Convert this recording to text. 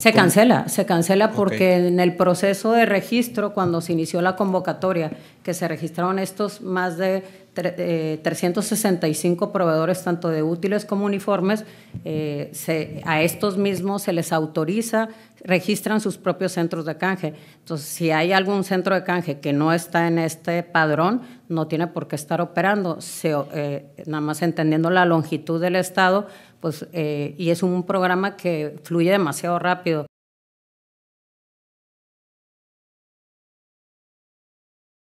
Se cancela, se cancela porque en el proceso de registro, cuando se inició la convocatoria, que se registraron estos más de 365 eh, proveedores tanto de útiles como uniformes, eh, se, a estos mismos se les autoriza, registran sus propios centros de canje. Entonces, si hay algún centro de canje que no está en este padrón, no tiene por qué estar operando. Se, eh, nada más entendiendo la longitud del Estado, pues, y es un programa que fluye demasiado rápido.